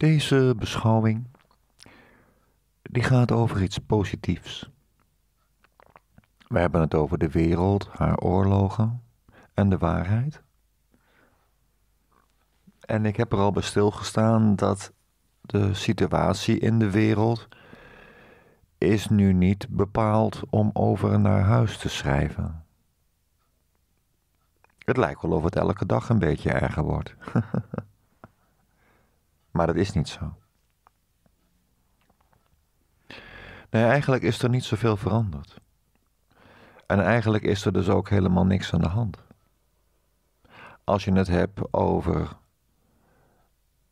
Deze beschouwing die gaat over iets positiefs. We hebben het over de wereld, haar oorlogen en de waarheid. En ik heb er al bij stilgestaan dat de situatie in de wereld is nu niet bepaald om over naar huis te schrijven. Het lijkt wel of het elke dag een beetje erger wordt. Maar dat is niet zo. Nee, eigenlijk is er niet zoveel veranderd. En eigenlijk is er dus ook helemaal niks aan de hand. Als je het hebt over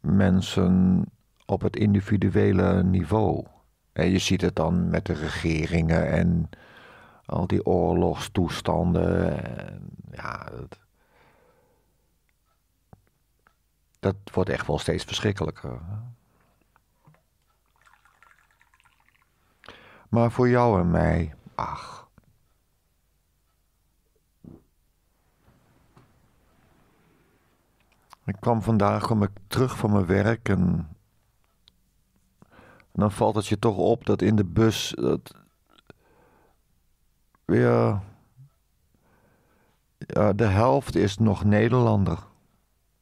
mensen op het individuele niveau. En je ziet het dan met de regeringen en al die oorlogstoestanden. En ja, dat, dat wordt echt wel steeds verschrikkelijker. Maar voor jou en mij, ach. Ik kwam vandaag kom ik terug van mijn werk en dan valt het je toch op dat in de bus dat weer ja, de helft is nog Nederlander.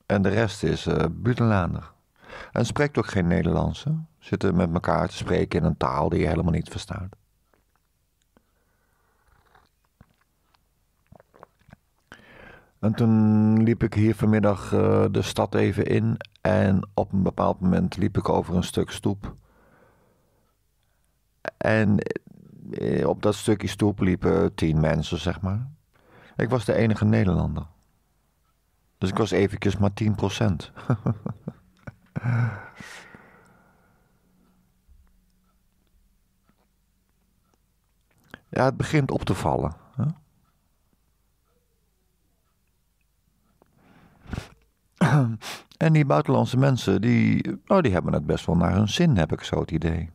En de rest is uh, eh, buitenlander. En spreekt ook geen Nederlands. Zitten met elkaar te spreken in een taal die je helemaal niet verstaat. En toen liep ik hier vanmiddag eh, de stad even in. En op een bepaald moment liep ik over een stuk stoep. En eh, op dat stukje stoep liepen tien mensen, zeg maar. Ik was de enige Nederlander. Dus ik was eventjes maar 10%. ja, het begint op te vallen. Hè? En die buitenlandse mensen, die, oh, die hebben het best wel naar hun zin, heb ik zo het idee.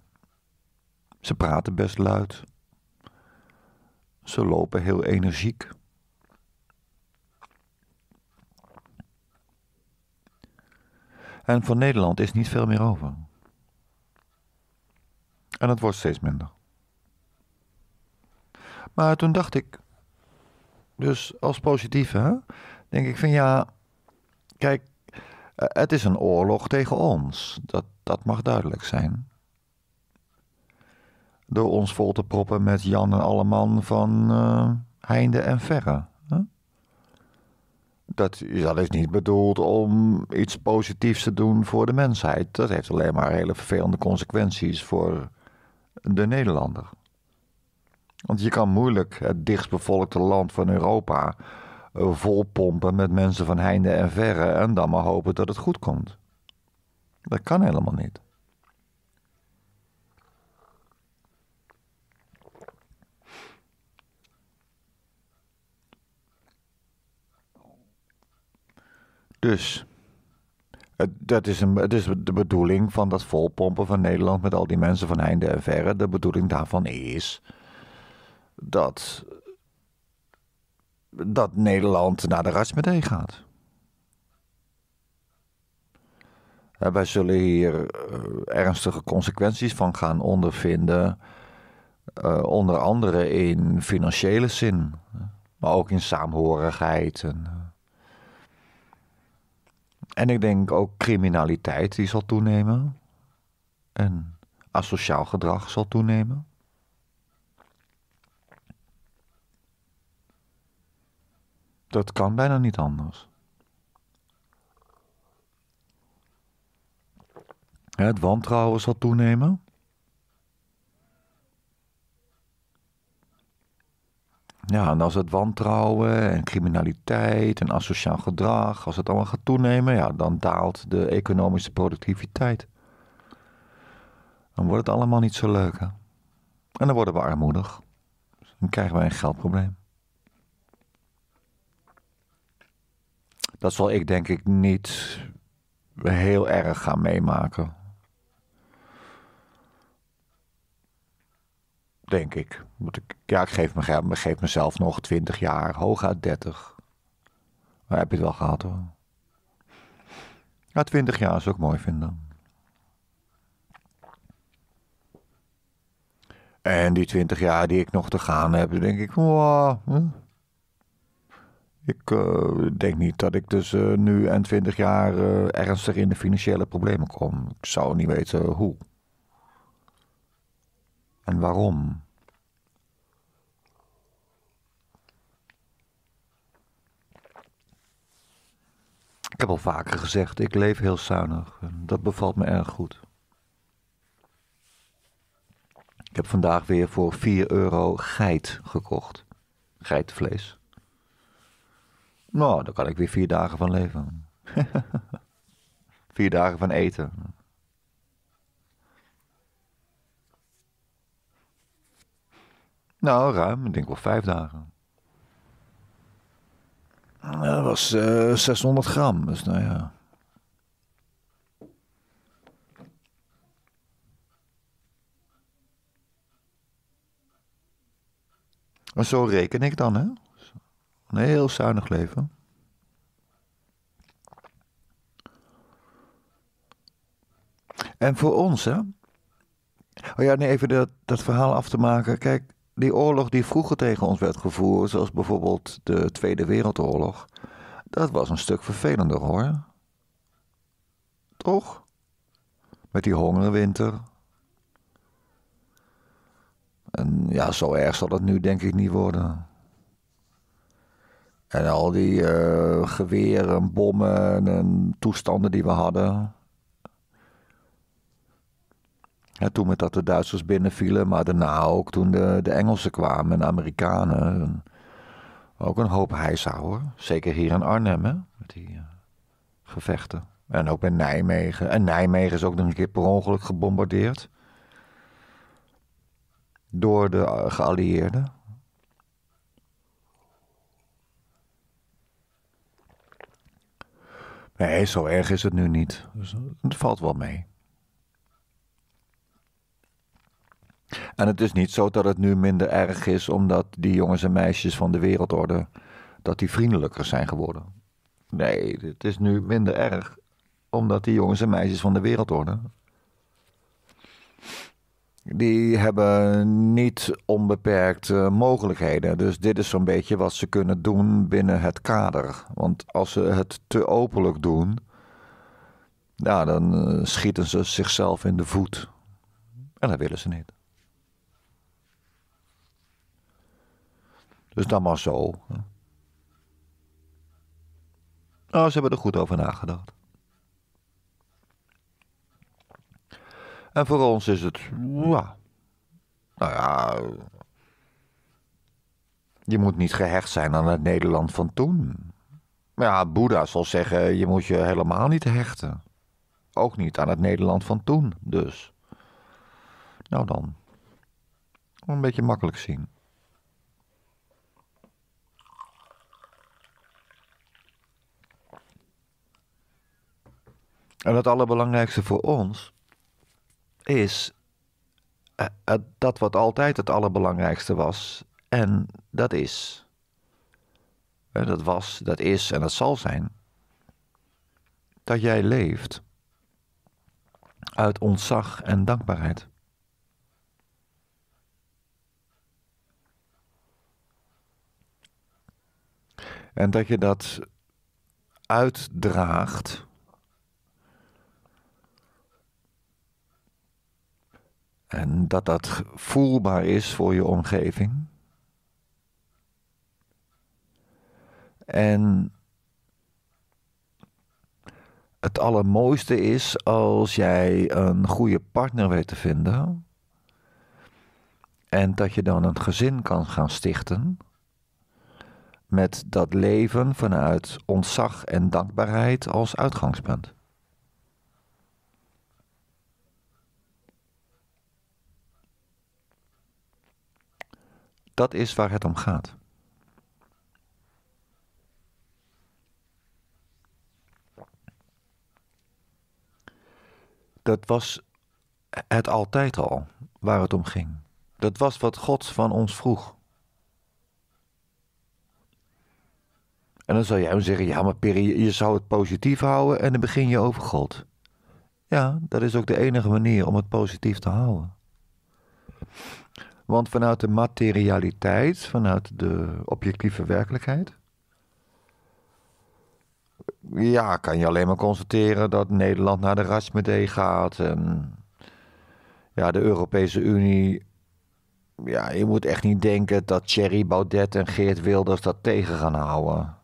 Ze praten best luid. Ze lopen heel energiek. En voor Nederland is niet veel meer over. En het wordt steeds minder. Maar toen dacht ik, dus als positieve, hè, denk ik van ja, kijk, eh, het is een oorlog tegen ons. Dat, dat mag duidelijk zijn. Door ons vol te proppen met Jan en man van eh, heinde en verre. Dat, dat is niet bedoeld om iets positiefs te doen voor de mensheid. Dat heeft alleen maar hele vervelende consequenties voor de Nederlander. Want je kan moeilijk het dichtstbevolkte land van Europa eh, volpompen met mensen van heinde en verre en dan maar hopen dat het goed komt. Dat kan helemaal niet. Dus dat is, een, het is de bedoeling van dat volpompen van Nederland met al die mensen van heinde en verre. De bedoeling daarvan is dat, dat Nederland naar de meteen gaat. En wij zullen hier eh, ernstige consequenties van gaan ondervinden. Uh, onder andere in financiële zin, maar ook in saamhorigheid en eh, en ik denk ook criminaliteit die zal toenemen. En asociaal gedrag zal toenemen. Dat kan bijna niet anders. Het wantrouwen zal toenemen. Ja, en als het wantrouwen en criminaliteit en asociaal gedrag, als het allemaal gaat toenemen, ja, dan daalt de economische productiviteit. Dan wordt het allemaal niet zo leuk. Hè? En dan worden we armoedig. Dan krijgen we een geldprobleem. Dat zal ik denk ik niet heel erg gaan meemaken. Denk ik moet ik, ja, ik geef, me, geef mezelf nog 20 jaar, hooguit 30. Maar heb je het wel gehad hoor. Ja, 20 jaar zou ik mooi vinden. En die 20 jaar die ik nog te gaan heb, denk ik, wow, hm? Ik uh, denk niet dat ik dus uh, nu en 20 jaar uh, ernstig in de financiële problemen kom. Ik zou niet weten hoe. En waarom? heb al vaker gezegd, ik leef heel zuinig. dat bevalt me erg goed. Ik heb vandaag weer voor 4 euro geit gekocht. Geitvlees. Nou, dan kan ik weer vier dagen van leven. vier dagen van eten. Nou, ruim. Ik denk wel vijf dagen dat was 600 eh, gram. Dus nou ja. En zo reken ik dan, hè? Een heel zuinig leven. En voor ons, hè? Oh ja, nee, even dat, dat verhaal af te maken. Kijk, die oorlog die vroeger tegen ons werd gevoerd, zoals bijvoorbeeld de Tweede Wereldoorlog, dat was een stuk vervelender hoor. Toch? Met die hongerwinter. En ja, zo erg zal het nu denk ik niet worden. En al die uh, geweren, bommen en toestanden die we hadden. Ja, toen met dat de Duitsers binnenvielen, maar daarna ook toen de, de Engelsen kwamen en Amerikanen. Ook een hoop heisa hoor. Zeker hier in Arnhem, hè? Met die eh, gevechten. En ook bij Nijmegen. En Nijmegen is ook nog een keer per ongeluk gebombardeerd. Door de eh, geallieerden. Nee, zo erg is het nu niet. Dus, eh, het valt wel mee. En het is niet zo dat het nu minder erg is omdat die jongens en meisjes van de wereldorde dat die vriendelijker zijn geworden. Nee, het is nu minder erg omdat die jongens en meisjes van de wereldorde die hebben niet onbeperkte mogelijkheden. Dus dit is zo'n beetje wat ze kunnen doen binnen het kader. Want als ze het te openlijk doen, dan eh, schieten ze zichzelf in de voet. En dat willen ze niet. Dus dan maar zo. Nou, ze hebben er goed over nagedacht. En voor ons is het, ja, nou ja, je moet niet gehecht zijn aan het Nederland van toen. Ja, Boeddha zal zeggen, je moet je helemaal niet hechten. Ook niet aan het Nederland van toen, dus. Nou dan, een beetje makkelijk zien. En het allerbelangrijkste voor ons is eh, dat wat altijd het allerbelangrijkste was. En dat is. En dat was, dat is en dat zal zijn. Dat jij leeft uit ontzag en dankbaarheid. En dat je dat uitdraagt En dat dat voelbaar is voor je omgeving. En het allermooiste is als jij een goede partner weet te vinden. En dat je dan een gezin kan gaan stichten. Met dat leven vanuit ontzag en dankbaarheid als uitgangspunt. dat is waar het om gaat. Dat was het altijd al waar het om ging. Dat was wat God van ons vroeg. En dan zou jij hem zeggen: ja, maar je zou het positief houden en dan begin je over God. Ja, dat is ook de enige manier om het positief te houden. Want vanuit de materialiteit, vanuit de objectieve werkelijkheid, ja, kan je alleen maar constateren dat Nederland naar de rasmedee gaat. En ja, de Europese Unie. Ja, je moet echt niet denken dat Thierry Baudet en Geert Wilders dat tegen gaan houden.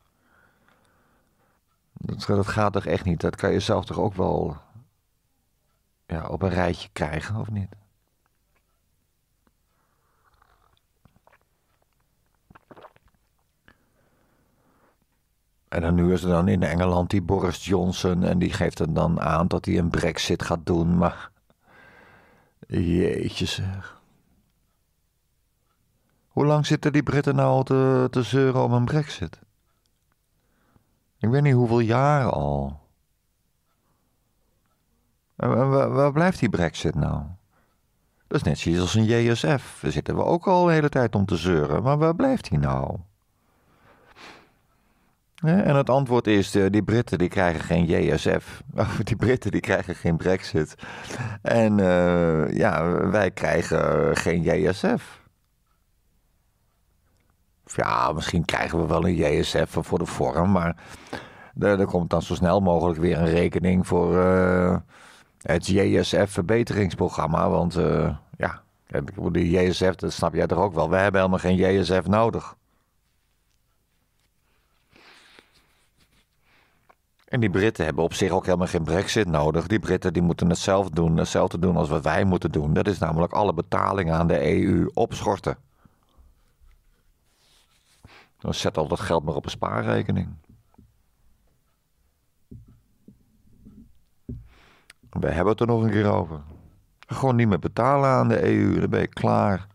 Dat, dat gaat toch echt niet? Dat kan je zelf toch ook wel ja, op een rijtje krijgen, of niet? En dan nu is er dan in Engeland die Boris Johnson. En die geeft er dan aan dat hij een brexit gaat doen. Maar jeetje zeg. Hoe lang zitten die Britten nou al te, zeuren om een brexit? Ik weet niet hoeveel jaren al. En waar, waar blijft die brexit nou? Dat is net zoiets als een JSF. Daar zitten we ook al de hele tijd om te zeuren. Maar waar blijft die nou? En het antwoord is, eh, die Britten die krijgen geen JSF. Oh, die Britten die krijgen geen brexit. En eh, ja, wij krijgen geen JSF. Ja, misschien krijgen we wel een JSF voor de vorm, maar er, er komt dan zo snel mogelijk weer een rekening voor eh, het JSF-verbeteringsprogramma. Want uh, ja, de JSF, dat snap jij toch ook wel, we hebben helemaal geen JSF nodig. En die Britten hebben op zich ook helemaal geen brexit nodig. Die Britten die moeten hetzelfde doen, hetzelfde doen als wat wij moeten doen. Dat is namelijk alle betalingen aan de EU opschorten. Dan zet al dat geld maar op een spaarrekening. We hebben het er nog een keer over. Gewoon niet meer betalen aan de EU, dan ben je klaar.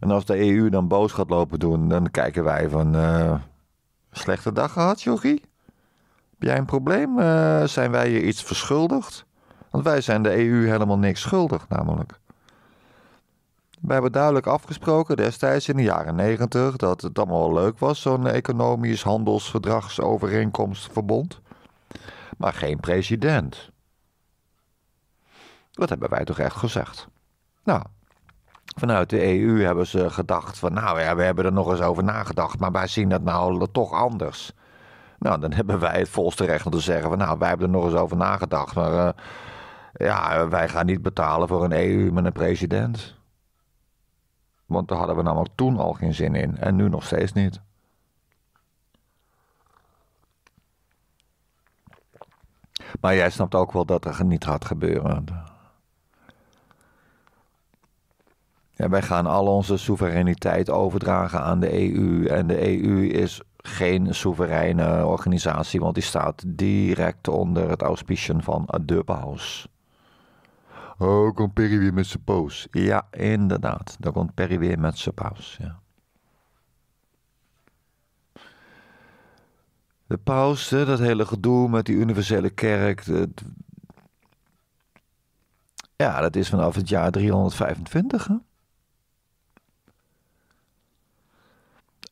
En als de EU dan boos gaat lopen doen, dan kijken wij van... Eh, slechte dag gehad, jochie? jij een probleem? Eh, zijn wij je iets verschuldigd? Want wij zijn de EU helemaal niks schuldig, namelijk. We hebben duidelijk afgesproken destijds in de jaren negentig dat het allemaal leuk was, zo'n economisch handelsverdragsovereenkomstverbond. Maar geen president. Dat hebben wij toch echt gezegd. Nou, vanuit de EU hebben ze gedacht van nou ja, we hebben er nog eens over nagedacht, maar wij zien dat nou toch anders. Nou, dan hebben wij het volste recht om te zeggen van nou, wij hebben er nog eens over nagedacht. Maar eh, ja, wij gaan niet betalen voor een EU met een president. Want daar hadden we namelijk toen al geen zin in en nu nog steeds niet. Maar jij snapt ook wel dat er niet gaat gebeuren. Ja, wij gaan al onze soevereiniteit overdragen aan de EU. En de EU is geen soevereine organisatie, want die staat direct onder het auspiciën van de paus. Oh, komt Perry weer met zijn paus? Ja, inderdaad. Dan komt Perry weer met zijn paus. Ja. De paus, dat hele gedoe met die universele kerk. Ja, dat is vanaf het jaar 325. Hè?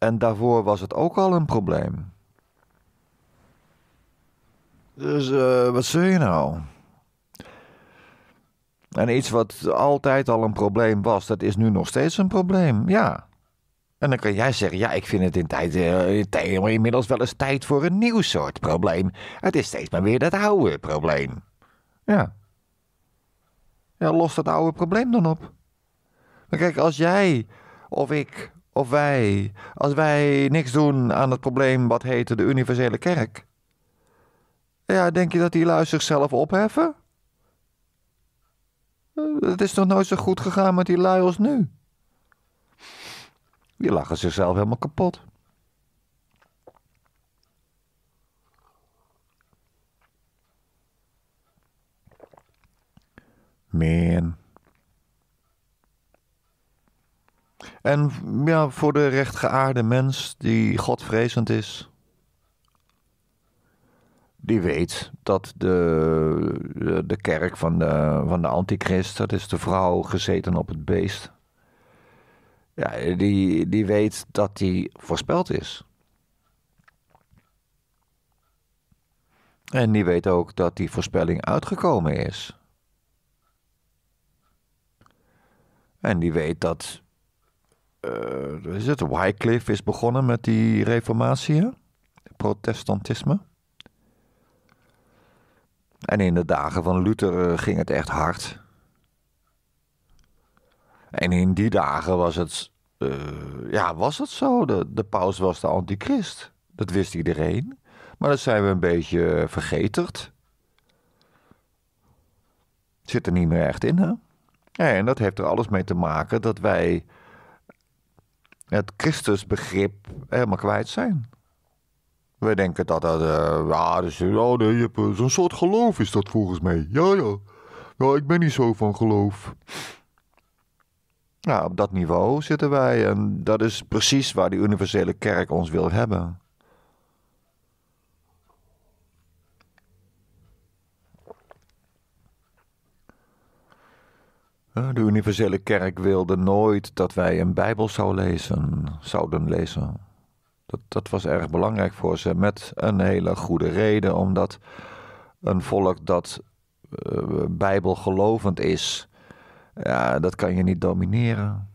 En daarvoor was het ook al een probleem. Dus eh, wat zul je nou? En iets wat altijd al een probleem was, dat is nu nog steeds een probleem, ja. En dan kan jij zeggen, ja, ik vind het in tijd, uh, inmiddels wel eens tijd voor een nieuw soort probleem. Het is steeds maar weer dat oude probleem. Ja. Ja, los dat oude probleem dan op. Maar kijk, als jij of ik of wij, als wij niks doen aan het probleem wat heette de universele kerk. Ja, denk je dat die lui zichzelf opheffen? Eh, het is toch nooit zo goed gegaan met die lui als nu. Die lachen zichzelf helemaal kapot. Man. En ja, voor de rechtgeaarde mens die godvrezend is, die weet dat de, de, de kerk van de, van de antichrist, dat is de vrouw gezeten op het beest, ja, die, die weet dat die voorspeld is. En die weet ook dat die voorspelling uitgekomen is. En die weet dat uh, is het, Wycliffe is begonnen met die reformatie, protestantisme. En in de dagen van Luther eh, ging het echt hard. En in die dagen was het, eh, ja, was het zo. De, de paus was de antichrist. Dat wist iedereen. Maar dat zijn we een beetje vergeterd. Zit er niet meer echt in, hè? en dat heeft er alles mee te maken dat wij het Christusbegrip helemaal kwijt zijn. We denken dat dat, uh, ja, dus, ja, oh, nee, je hebt uh, zo'n soort geloof is dat volgens mij. Ja, ja. Ja, ik ben niet zo van geloof. Nou, op dat niveau zitten wij en dat is precies waar die universele kerk ons wil hebben. De universele kerk wilde nooit dat wij een Bijbel zou lezen, zouden lezen. Dat, dat was erg belangrijk voor ze, met een hele goede reden, omdat een volk dat eh, bijbelgelovend is, ja, dat kan je niet domineren.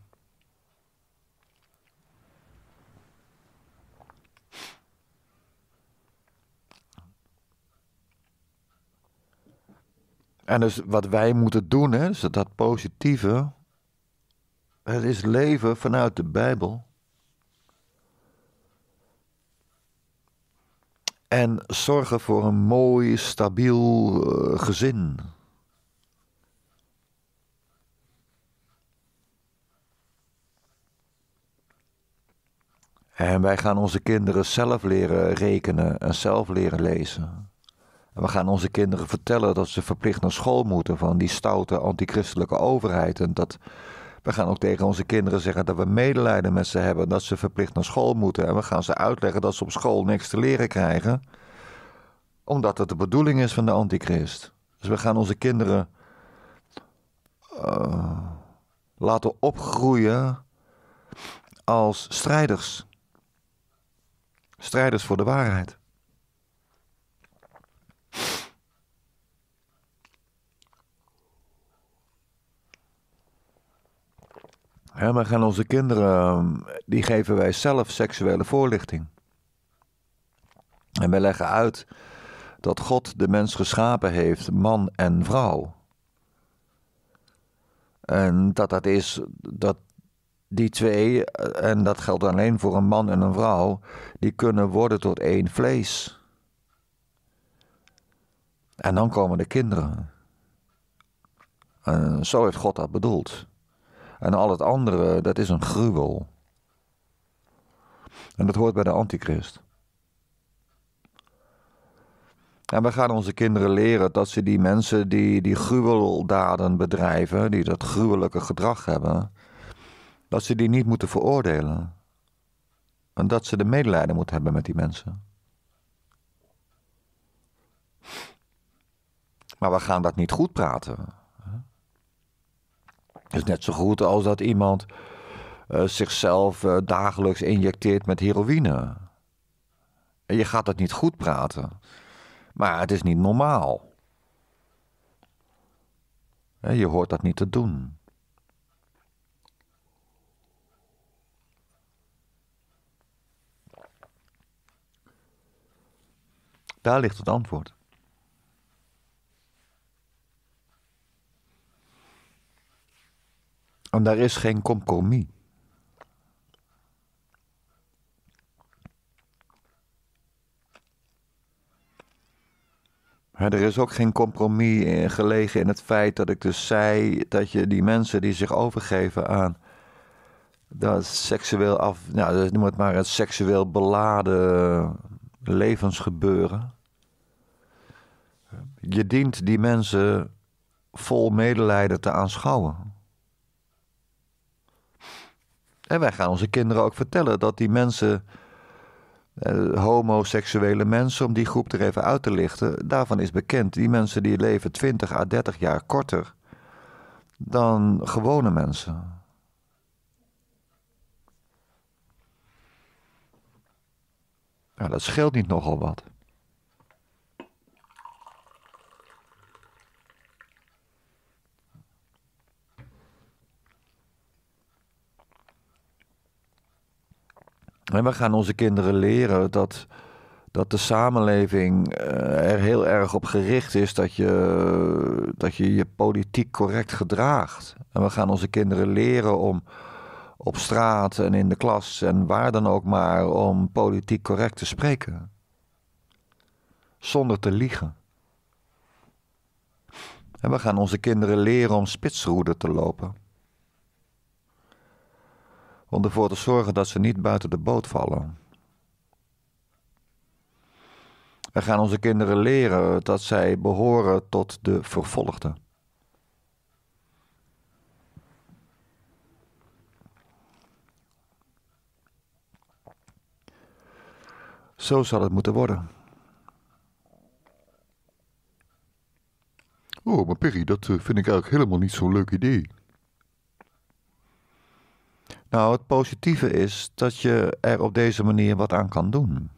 En dus wat wij moeten doen, hè, is dat positieve. Het is leven vanuit de Bijbel. En zorgen voor een mooi, stabiel eh, gezin. En wij gaan onze kinderen zelf leren rekenen en zelf leren lezen we gaan onze kinderen vertellen dat ze verplicht naar school moeten van die stoute antichristelijke overheid. En dat we gaan ook tegen onze kinderen zeggen dat we medelijden met ze hebben, dat ze verplicht naar school moeten. En we gaan ze uitleggen dat ze op school niks te leren krijgen, omdat het de bedoeling is van de antichrist. Dus we gaan onze kinderen eh, laten opgroeien als strijders. Strijders voor de waarheid. Ja, maar gaan onze kinderen, ehm, die geven wij zelf seksuele voorlichting. En wij leggen uit dat God de mens geschapen heeft, man en vrouw. En dat dat is, dat die twee, eh, en dat geldt alleen voor een man en een vrouw, die kunnen worden tot één vlees. En dan komen de kinderen. En zo heeft God dat bedoeld. En al het andere, dat is een gruwel. En dat hoort bij de antichrist. En we gaan onze kinderen leren dat ze die mensen die die gruweldaden bedrijven, die dat gruwelijke gedrag hebben, dat ze die niet moeten veroordelen. En dat ze de medelijden moeten hebben met die mensen. Maar we gaan dat niet goed praten. Het is net zo goed als dat iemand eh, zichzelf eh, dagelijks injecteert met heroïne. En je gaat dat niet goed praten. Maar het is niet normaal. Je hoort dat niet te doen. Daar ligt het antwoord. En daar is geen compromis. Maar er is ook geen compromis eh, gelegen in het feit dat ik dus zei dat je die mensen die zich overgeven aan dat seksueel af, nou, noem het maar het seksueel beladen levensgebeuren. Je dient die mensen vol medelijden te aanschouwen. En wij gaan onze kinderen ook vertellen dat die mensen, eh, homoseksuele mensen, om die groep er even uit te lichten, daarvan is bekend, die mensen die leven 20 à 30 jaar korter dan gewone mensen. Nou, dat scheelt niet nogal wat. En we gaan onze kinderen leren dat, dat de samenleving eh, er heel erg op gericht is dat je, dat je je politiek correct gedraagt. En we gaan onze kinderen leren om op straat en in de klas en waar dan ook maar om politiek correct te spreken. Zonder te liegen. En we gaan onze kinderen leren om spitsroeden te lopen om ervoor te zorgen dat ze niet buiten de boot vallen. We gaan onze kinderen leren dat zij behoren tot de vervolgden. Zo zal het moeten worden. Oh, maar Perry, dat eh, vind ik eigenlijk helemaal niet zo'n leuk idee. Nou, het positieve is dat je er op deze manier wat aan kan doen.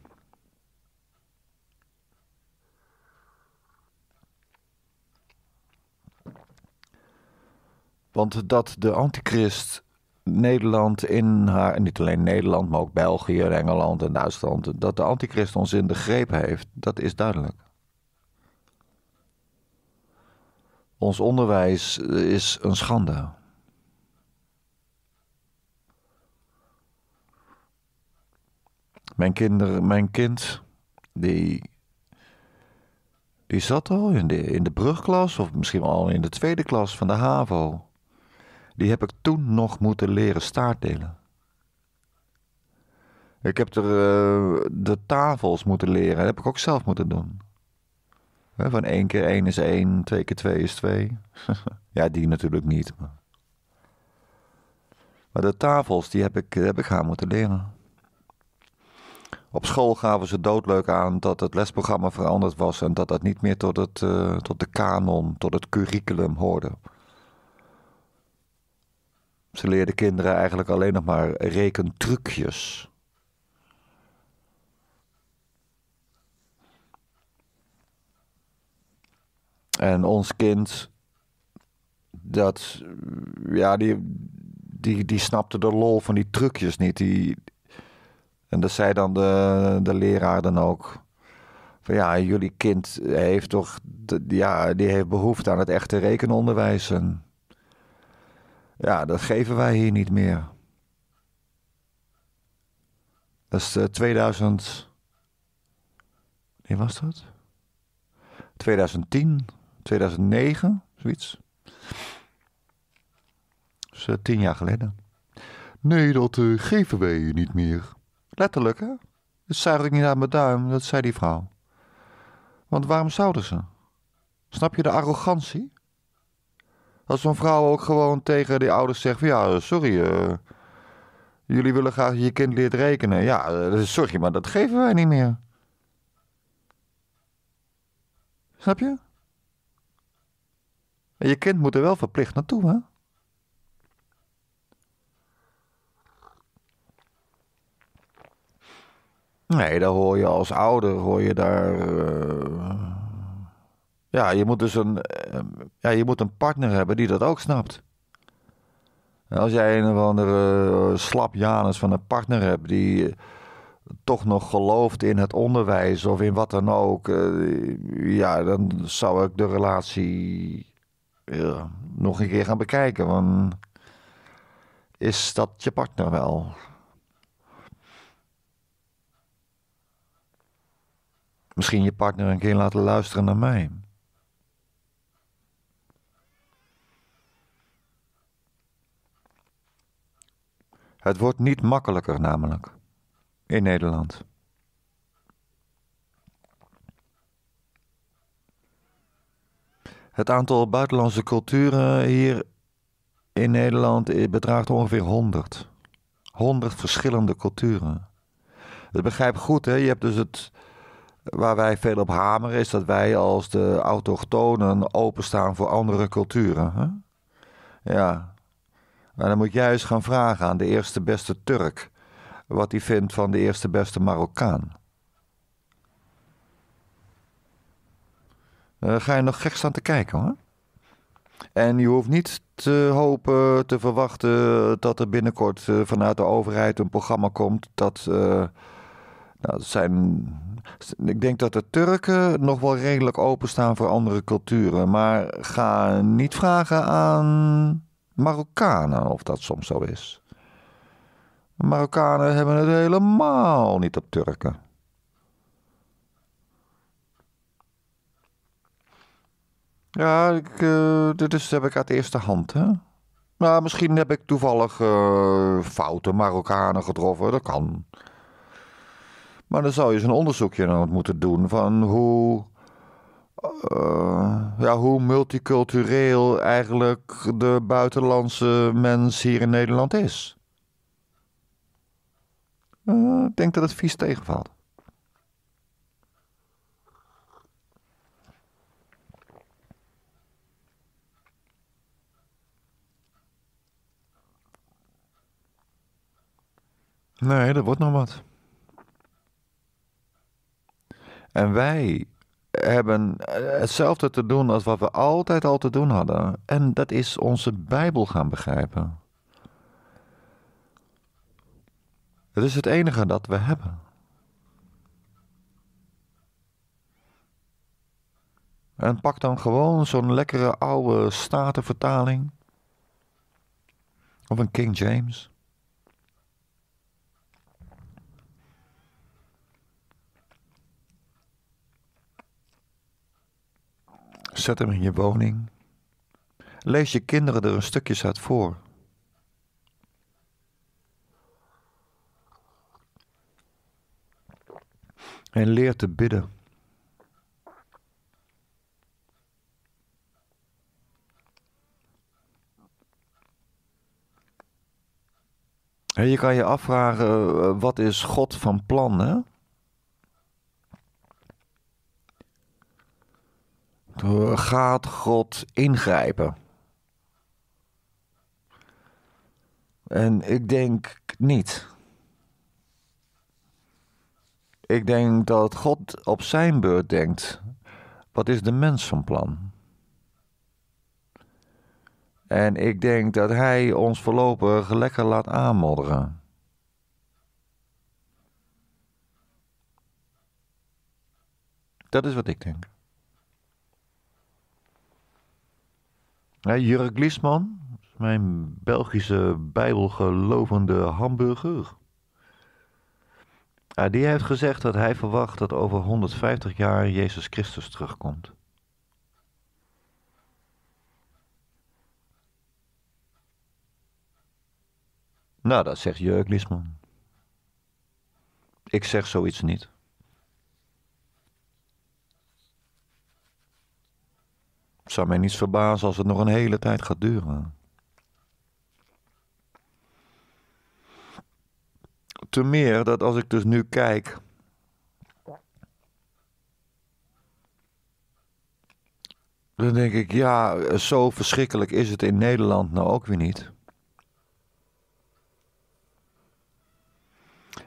Want dat de antichrist Nederland in haar, en niet alleen Nederland, maar ook België, Engeland en Duitsland, dat de antichrist ons in de greep heeft, dat is duidelijk. Ons onderwijs is een schande. Mijn, kinder, mijn kind, die, die zat al in de, in de brugklas, of misschien al in de tweede klas van de HAVO. Die heb ik toen nog moeten leren staartdelen. Ik heb er, eh, de tafels moeten leren. Dat heb ik ook zelf moeten doen. van één keer één is één, twee keer twee is twee. ja, die natuurlijk niet. Maar. de tafels, die heb ik, heb ik moeten leren. Op school gaven ze doodleuk aan dat het lesprogramma veranderd was en dat dat niet meer tot, het, eh, tot de kanon, tot het curriculum hoorde. Ze leerden kinderen eigenlijk alleen nog maar rekentrucjes. En ons kind, dat, ja, die, die, die snapte de lol van die trucjes niet. Die, en dat zei dan de, de leraar dan ook. Van ja, jullie kind heeft toch, ja, die heeft behoefte aan het echte rekenonderwijs. En ja, dat geven wij hier niet meer. Dat is 2000. Eh, nee, was dat? 2010, 2009, zoiets. Dat is eh, tien jaar geleden. Nee, dat eh, geven wij hier niet meer. Letterlijk, hè? Dat zuig ik niet aan mijn duim, dat zei die vrouw. Want waarom zouden ze? Snap je de arrogantie? Als een vrouw ook gewoon tegen die ouders zegt: van, Ja, sorry, eh, jullie willen graag je kind leert rekenen. Ja, uh, sorry, maar dat geven wij niet meer. Snap je? En je kind moet er wel verplicht naartoe, hè? Nee, daar hoor je als ouder, hoor je daar... Eh, ja, je moet dus een, eh, ja, je moet een partner hebben die dat ook snapt. als jij een of andere eh, slap Janus van een partner hebt die toch nog gelooft in het onderwijs of in wat dan ook, ja, dan zou ik de relatie nog een keer gaan bekijken. Want is dat je partner wel? Misschien je partner een keer laten luisteren naar mij. Het wordt niet makkelijker namelijk in Nederland. Het aantal buitenlandse culturen hier in Nederland bedraagt ongeveer 100. 100 verschillende culturen. Dat begrijp goed, hè? Je hebt dus het waar wij veel op hameren, is dat wij als de autochtonen openstaan voor andere culturen. Hè? Ja. Maar nou, dan moet jij eens gaan vragen aan de eerste beste Turk wat hij vindt van de eerste beste Marokkaan. Dan ga je nog gek staan te kijken hoor. En je hoeft niet te hopen, te verwachten dat er binnenkort eh, vanuit de overheid een programma komt dat. Eh, nou, dat zijn ik denk dat de Turken nog wel redelijk openstaan voor andere culturen. Maar ga niet vragen aan Marokkanen of dat soms zo is. Marokkanen hebben het helemaal niet op Turken. Ja, ik, eh, dit is, heb ik uit eerste hand. Hè? Nou, misschien heb ik toevallig uh, foute Marokkanen getroffen. Dat kan. Maar dan zou je eens een onderzoekje het moeten doen van hoe, eh, ja, hoe multicultureel eigenlijk de buitenlandse mens hier in Nederland is. Eh, ik denk dat het vies tegenvalt. Nee, dat wordt nog wat. En wij hebben eh, hetzelfde te doen als wat we altijd al te doen hadden. En dat is onze Bijbel gaan begrijpen. Het is het enige dat we hebben. En pak dan gewoon zo'n lekkere oude statenvertaling. Of een King James. Zet hem in je woning. Lees je kinderen er een stukje uit voor. En leer te bidden. En je kan je afvragen, eh, wat is God van plan? Hè? gaat God ingrijpen? En ik denk niet. Ik denk dat God op zijn beurt denkt: wat is de mens van plan? En ik denk dat hij ons voorlopig lekker laat aanmodderen. Dat is wat ik denk. Ja, Jurk Lisman, mijn Belgische bijbelgelovende hamburger. Ja, die heeft gezegd dat hij verwacht dat over 150 jaar Jezus Christus terugkomt. Nou, dat zegt Jurk Lisman. Ik zeg zoiets niet. Het zou mij niets verbazen als het nog een hele tijd gaat duren. Ten meer dat als ik dus nu kijk. Dan denk ik, ja, zo verschrikkelijk is het in Nederland nou ook weer niet.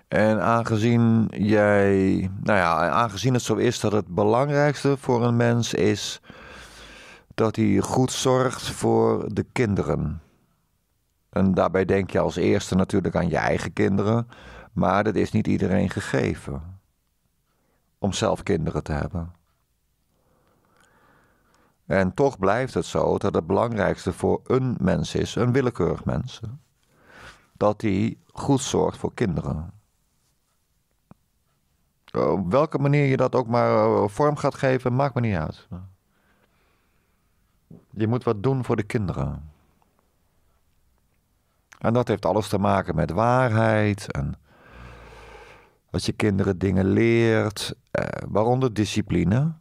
En aangezien jij, nou ja, aangezien het zo is dat het belangrijkste voor een mens is dat hij goed zorgt voor de kinderen. En daarbij denk je als eerste natuurlijk aan je eigen kinderen, maar dat is niet iedereen gegeven om zelf kinderen te hebben. En toch blijft het zo dat het belangrijkste voor een mens is, een willekeurig mens, dat hij goed zorgt voor kinderen. Op welke manier je dat ook maar eh, vorm gaat geven, maakt me niet uit. Je moet wat doen voor de kinderen. En dat heeft alles te maken met waarheid en wat je kinderen dingen leert, eh, waaronder discipline.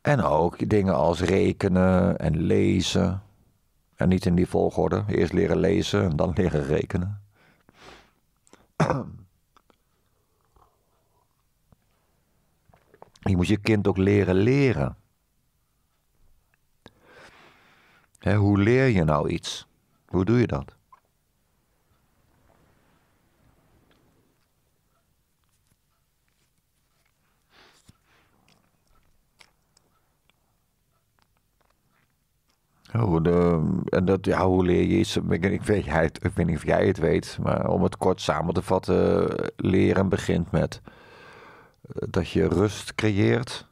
En ook dingen als rekenen en lezen. En niet in die volgorde. Eerst leren lezen en dan leren rekenen. Je moet je kind ook leren leren. hoe leer je nou iets? Hoe doe je dat? Hoe, oh, en dat, ja, hoe leer je iets? ik weet niet of jij het weet, maar om het kort samen te vatten, leren begint met dat je rust creëert.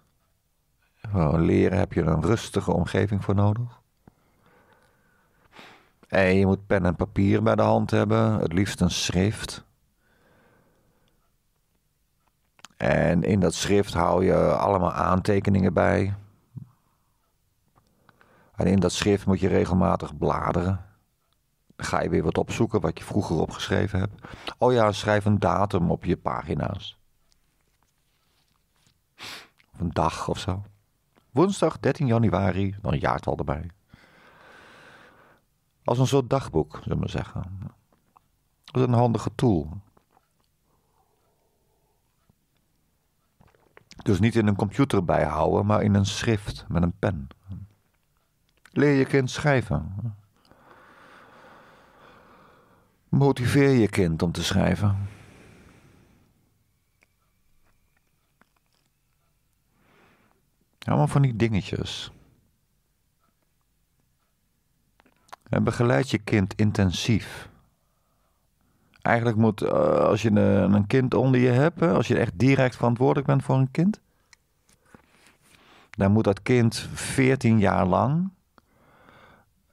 leren heb je een rustige omgeving voor nodig. En je moet pen en papier bij de hand hebben, het liefst een schrift. En in dat schrift hou je allemaal aantekeningen bij. En in dat schrift moet je regelmatig bladeren. Dan ga je weer wat opzoeken wat je vroeger opgeschreven hebt. Oh ja, schrijf een datum op je pagina's. Of een dag of zo. Woensdag 13 januari, dan jaartal erbij. Als een soort dagboek, zullen we zeggen. Dat is een handige tool. Dus niet in een computer bijhouden, maar in een schrift met een pen. Leer je kind schrijven. Motiveer je kind om te schrijven. Allemaal van die dingetjes. En begeleid je kind intensief. Eigenlijk moet, eh, als je een, kind onder je hebt, als je echt direct verantwoordelijk bent voor een kind, dan moet dat kind 14 jaar lang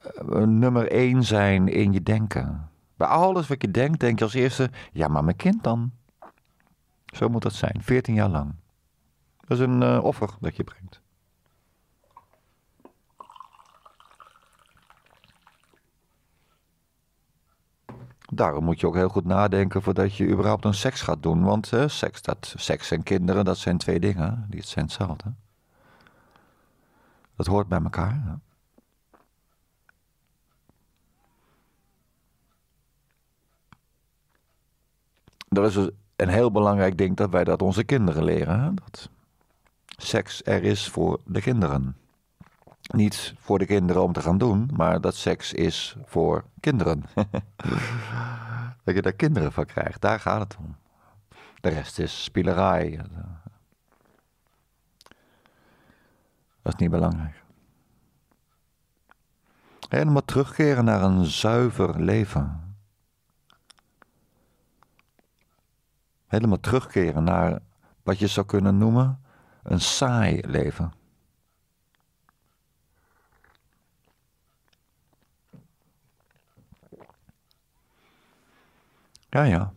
eh, nummer 1 zijn in je denken. Bij alles wat je denkt, denk je als eerste, ja, maar mijn kind dan. Zo moet dat zijn, 14 jaar lang. Dat is een eh, offer dat je brengt. daarom moet je ook heel goed nadenken voordat je überhaupt een seks gaat doen. Want seks, dat, seks en kinderen, dat zijn twee dingen. Die zijn hetzelfde. Dat hoort bij elkaar. Dat is dus een heel belangrijk ding dat wij dat onze kinderen leren. Hè? Dat seks er is voor de kinderen niet voor de kinderen om te gaan doen, maar dat seks is voor kinderen. dat je daar kinderen van krijgt, daar gaat het om. De rest is spielerij. Dat is niet belangrijk. Helemaal terugkeren naar een zuiver leven. Helemaal terugkeren naar wat je zou kunnen noemen een saai leven. Ja, ja.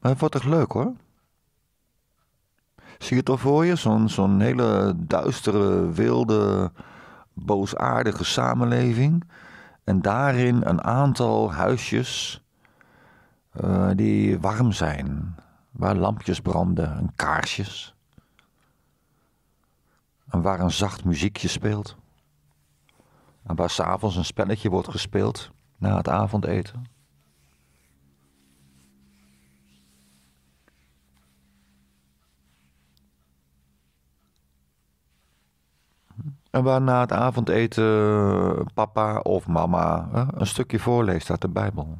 Maar het wordt toch leuk hoor? Zie je het al voor je? Zo'n zo'n hele duistere, wilde, boosaardige samenleving. En daarin een aantal huisjes eh, die warm zijn. Waar lampjes branden en kaarsjes. En waar een zacht muziekje speelt. En waar s'avonds een spelletje wordt gespeeld na het avondeten. En waar na het avondeten eh, papa of mama een stukje voorleest uit de Bijbel.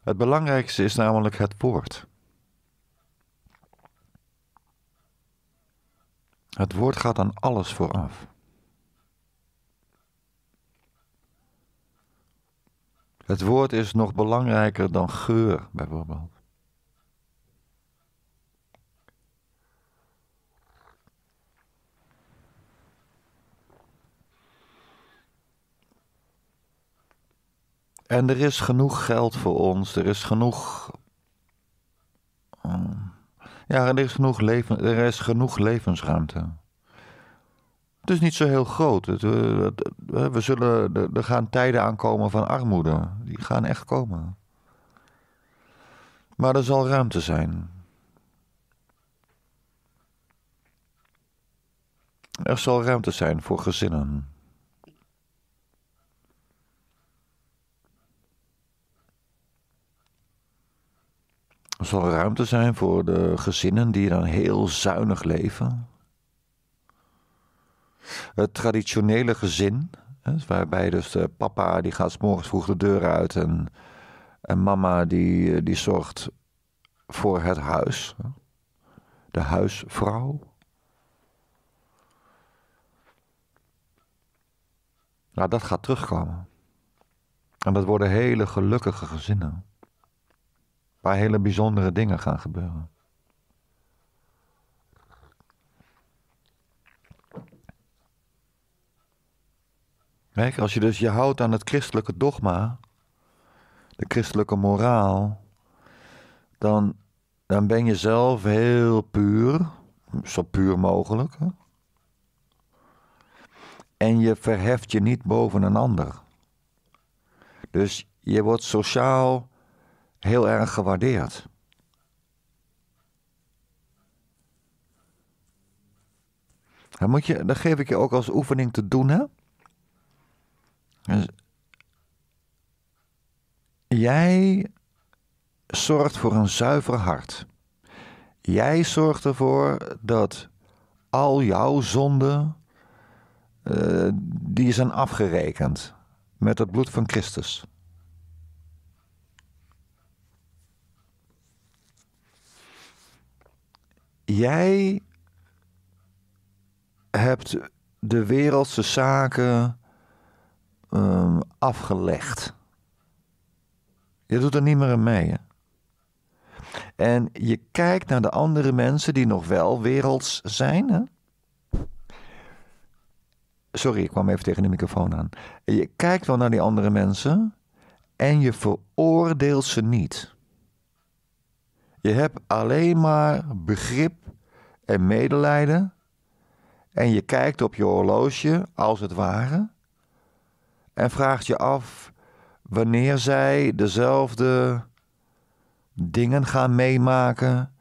Het belangrijkste is namelijk het woord. Het woord gaat aan alles vooraf. Het woord is nog belangrijker dan geur, bijvoorbeeld. En er is genoeg geld voor ons, er is genoeg. Eh, ja, er is genoeg, leven, er is genoeg levensruimte. Het is niet zo heel groot. Het, eh, eh, we zullen, er gaan tijden aankomen van armoede. Die gaan echt komen. Maar er zal ruimte zijn. Er zal ruimte zijn voor gezinnen. Er zal ruimte zijn voor de gezinnen die dan heel zuinig leven het traditionele gezin. waarbij dus de eh, papa die gaat morgens vroeg de deur uit en, en mama die, eh, die zorgt voor het huis. De huisvrouw. Nou, dat gaat terugkomen. En dat worden hele gelukkige gezinnen. Waar hele bijzondere dingen gaan gebeuren. Kijk, als je dus je houdt aan het christelijke dogma, de christelijke moraal, dan, dan ben je zelf heel puur, zo puur mogelijk. Hè? En je verheft je niet boven een ander. Dus je wordt sociaal heel erg gewaardeerd. Dan, moet je, dan geef ik je ook als oefening te doen, hè? Dus jij zorgt voor een zuiver hart. Jij zorgt ervoor dat al jouw zonden, eh, die zijn afgerekend met het bloed van Christus. Jij hebt de wereldse zaken Ehm, afgelegd. Je doet er niet meer aan mee. Hè? En je kijkt naar de andere mensen die nog wel werelds zijn. Hè? Sorry, ik kwam even tegen de microfoon aan. Je kijkt wel naar die andere mensen en je veroordeelt ze niet. Je hebt alleen maar begrip en medelijden. En je kijkt op je horloge, als het ware en vraagt je af wanneer zij dezelfde dingen gaan meemaken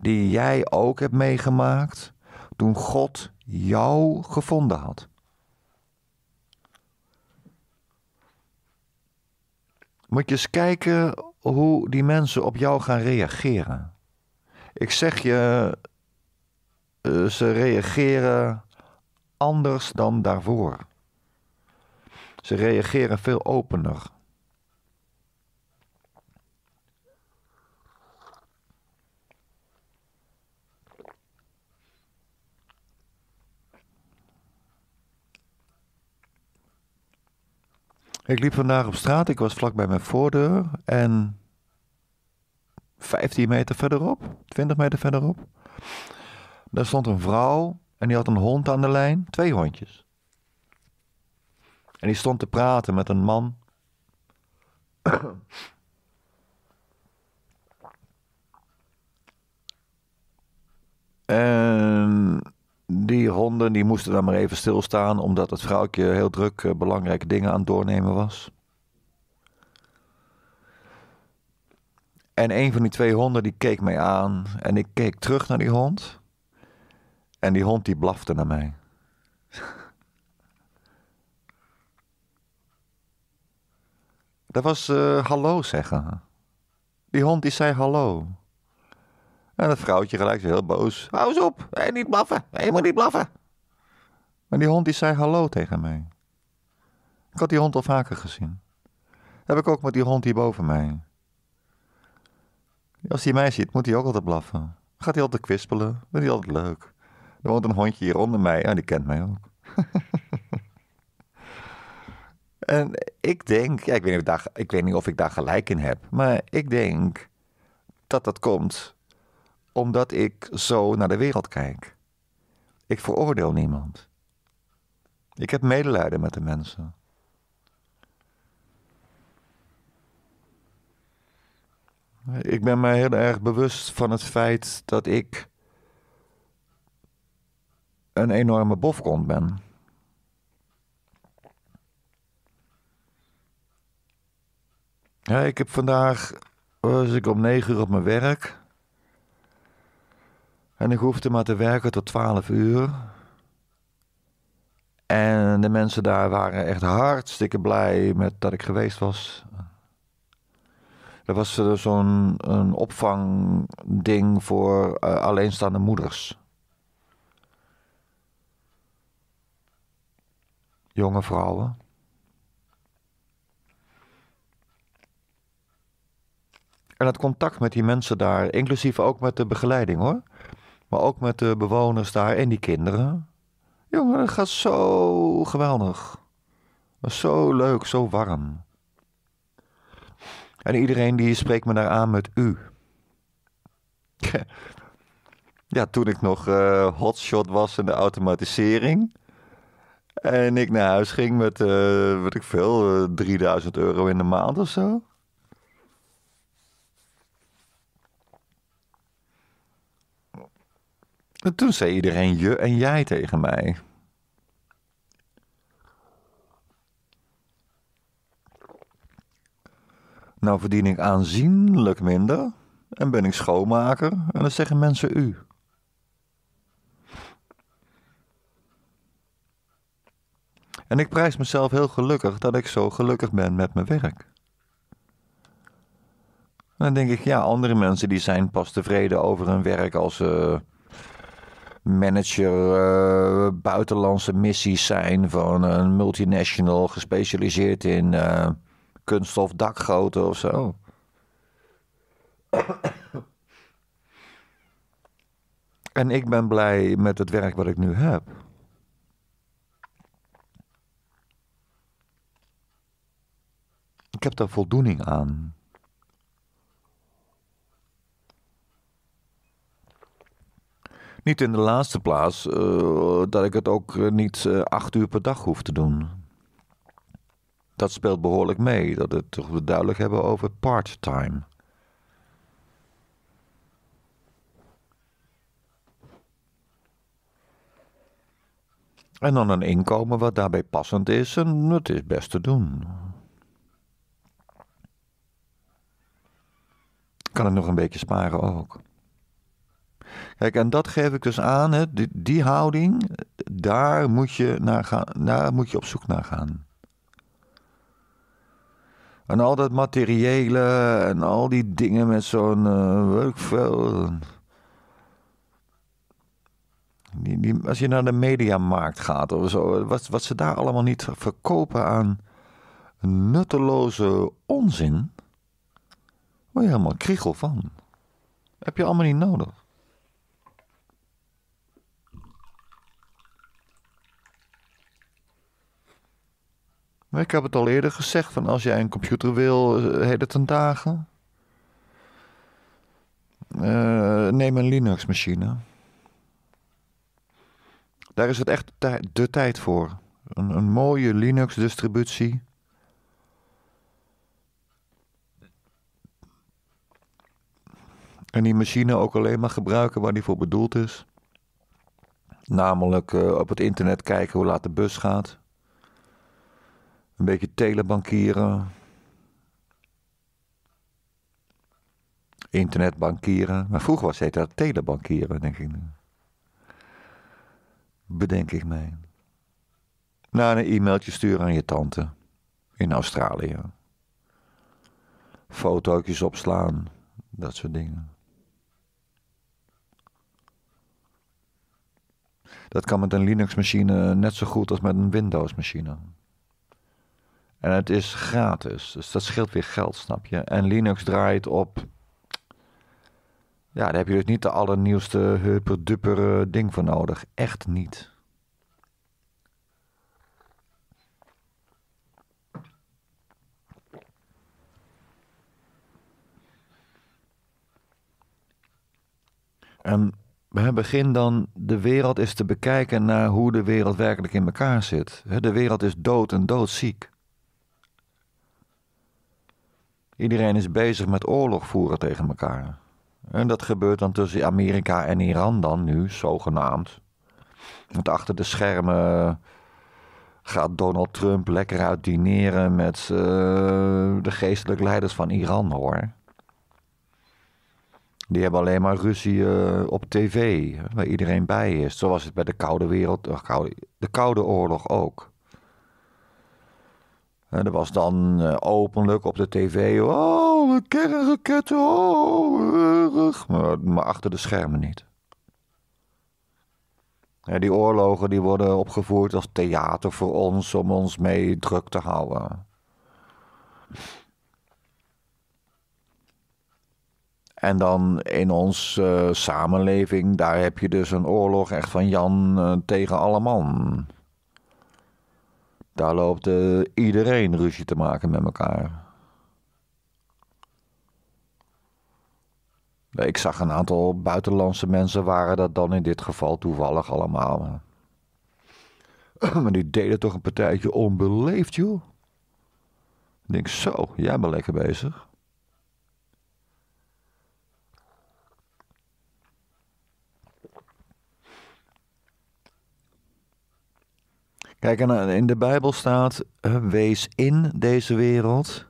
die jij ook hebt meegemaakt toen God jou gevonden had. Moet je eens kijken hoe die mensen op jou gaan reageren. Ik zeg je, eh, ze reageren anders dan daarvoor. Ze reageren veel opener. Ik liep vandaag op straat, ik was vlak bij mijn voordeur en 15 meter verderop, 20 meter verderop, daar stond een vrouw en die had een hond aan de lijn, twee hondjes. En die stond te praten met een man. en die honden die moesten dan maar even stilstaan, omdat het vrouwtje heel druk eh, belangrijke dingen aan het doornemen was. En een van die twee honden die keek mij aan en ik keek terug naar die hond. En die hond die blafte naar mij. Dat was eh, hallo zeggen. Die hond die zei hallo. En dat vrouwtje gelijk heel boos. Hou eens op, hey, niet blaffen, hij moet niet blaffen. Maar die hond die zei hallo tegen mij. Ik had die hond al vaker gezien. heb ik ook met die hond hier boven mij. Als hij mij ziet, moet hij ook altijd blaffen. gaat hij altijd kwispelen, vindt hij altijd leuk. Er woont een hondje hier onder mij en die kent mij ook. En ik denk, ja, ik, weet niet of ik daar gelijk in heb, maar ik denk dat dat komt omdat ik zo naar de wereld kijk. Ik veroordeel niemand. Ik heb medelijden met de mensen. Ik ben me heel erg bewust van het feit dat ik een enorme bofkont ben. Ja, ik heb vandaag, was ik om negen uur op mijn werk. En ik hoefde maar te werken tot 12 uur. En de mensen daar waren echt hartstikke blij met dat ik geweest was. Er was eh, zo'n opvangding voor eh, alleenstaande moeders. Jonge vrouwen. En het contact met die mensen daar, inclusief ook met de begeleiding hoor. Maar ook met de bewoners daar en die kinderen. Jongen, dat gaat zo geweldig. zo leuk, zo warm. En iedereen die spreekt me daar aan met u. ja, toen ik nog uh, hotshot was in de automatisering. En ik naar huis ging met, uh, weet ik veel, 3000 eh, euro in de maand of zo. En toen zei iedereen je en jij tegen mij. Nou verdien ik aanzienlijk minder en ben ik schoonmaker en dan zeggen mensen u. En ik prijs mezelf heel gelukkig dat ik zo gelukkig ben met mijn werk. dan denk ik, ja, andere mensen die zijn pas tevreden over hun werk als ze manager eh, buitenlandse missies zijn van een multinational gespecialiseerd in uh, kunststof dakgoten of zo. En ik ben blij met het werk wat ik nu heb. Ik heb daar voldoening aan. Niet in de laatste plaats eh, dat ik het ook eh, niet eh, acht uur per dag hoef te doen. Dat speelt behoorlijk mee, dat het, we het duidelijk hebben over part-time. En dan een inkomen wat daarbij passend is, en het is best te doen. Kan ik nog een beetje sparen ook. Kijk, en dat geef ik dus aan. Hè, die, houding, daar moet, je naar gaan, daar moet je op zoek naar gaan. En al dat materiële en al die dingen met zo'n uh, als je naar de mediamarkt gaat of zo, wat, wat ze daar allemaal niet verkopen aan nutteloze onzin, word je helemaal kriegel van. Heb je allemaal niet nodig. Ik heb het al eerder gezegd: van als jij een computer wil, eh, heden ten dagen. Eh, neem een Linux-machine. Daar is het echt de tijd voor. Een, mooie Linux-distributie. En die machine ook alleen maar gebruiken waar die voor bedoeld is. Namelijk eh, op het internet kijken hoe laat de bus gaat. Een beetje telebankieren. Internetbankieren. Maar vroeger was het dat telebankieren, denk ik. Bedenk ik mij. Na een e-mailtje sturen aan je tante. In Australië. Fotootjes opslaan. Dat soort dingen. Dat kan met een Linux-machine net zo goed als met een Windows-machine. En het is gratis. Dus dat scheelt weer geld, snap je. En Linux draait op. Ja, daar heb je dus niet de allernieuwste hyperduper ding voor nodig. Echt niet. En we begin dan, de wereld is te bekijken naar hoe de wereld werkelijk in elkaar zit. De wereld is dood en doodziek. Iedereen is bezig met oorlog voeren tegen elkaar. En dat gebeurt dan tussen Amerika en Iran dan nu, zogenaamd. Want achter de schermen eh, gaat Donald Trump lekker uit dineren met eh, de geestelijke leiders van Iran hoor. Die hebben alleen maar ruzie eh, op tv, waar iedereen bij is. Zo was het bij de Koude Wereld, de Koude Oorlog ook er was dan eh, openlijk op de tv: oh, kernraketten, oh, maar, maar achter de schermen niet. Die oorlogen die worden opgevoerd als theater voor ons om ons mee druk te houden. En dan in onze eh, samenleving, daar heb je dus een oorlog echt van Jan eh, tegen alle man. Daar loopt eh, iedereen ruzie te maken met elkaar. Ik zag een aantal buitenlandse mensen waren dat dan in dit geval toevallig allemaal. Maar die deden toch een partijtje onbeleefd, joh. Ik denk, zo, jij bent lekker bezig. Kijk, en eh, in de Bijbel staat: eh, wees in deze wereld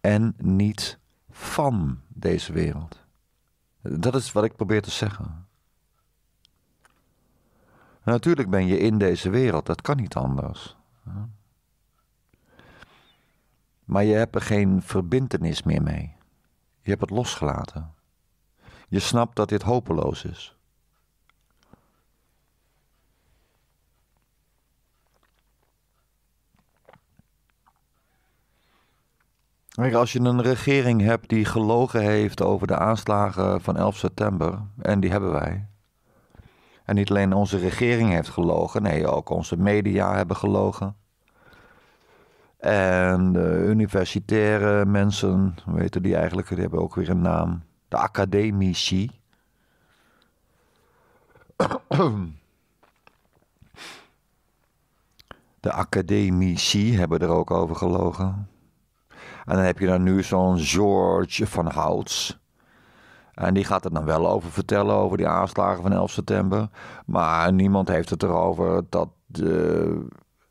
en niet van deze wereld. Dat is wat ik probeer te zeggen. Natuurlijk ben je in deze wereld, dat kan niet anders. Maar je hebt er geen verbindenis meer mee. Je hebt het losgelaten. Je snapt dat dit hopeloos is. als je een regering hebt die gelogen heeft over de aanslagen van 11 september, en die hebben wij. En niet alleen onze regering heeft gelogen, nee, ook onze media hebben gelogen. En de universitaire mensen, weten die eigenlijk, die hebben ook weer een naam. De academici. De academici hebben er ook over gelogen. En dan heb je dan nu zo'n George van Houts. En die gaat het dan wel over vertellen, over die aanslagen van 11 september. Maar niemand heeft het erover dat, eh,